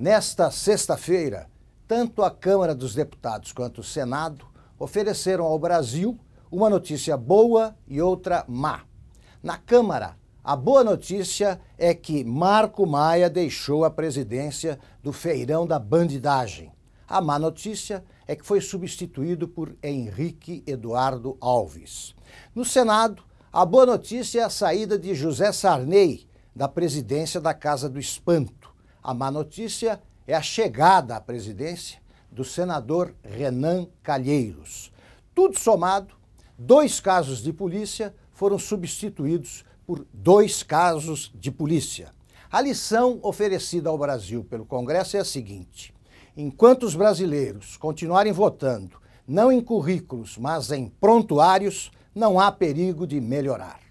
Nesta sexta-feira, tanto a Câmara dos Deputados quanto o Senado ofereceram ao Brasil uma notícia boa e outra má. Na Câmara, a boa notícia é que Marco Maia deixou a presidência do feirão da bandidagem. A má notícia é que foi substituído por Henrique Eduardo Alves. No Senado, a boa notícia é a saída de José Sarney da presidência da Casa do Espanto. A má notícia é a chegada à presidência do senador Renan Calheiros. Tudo somado, dois casos de polícia foram substituídos por dois casos de polícia. A lição oferecida ao Brasil pelo Congresso é a seguinte: enquanto os brasileiros continuarem votando não em currículos, mas em prontuários, não há perigo de melhorar.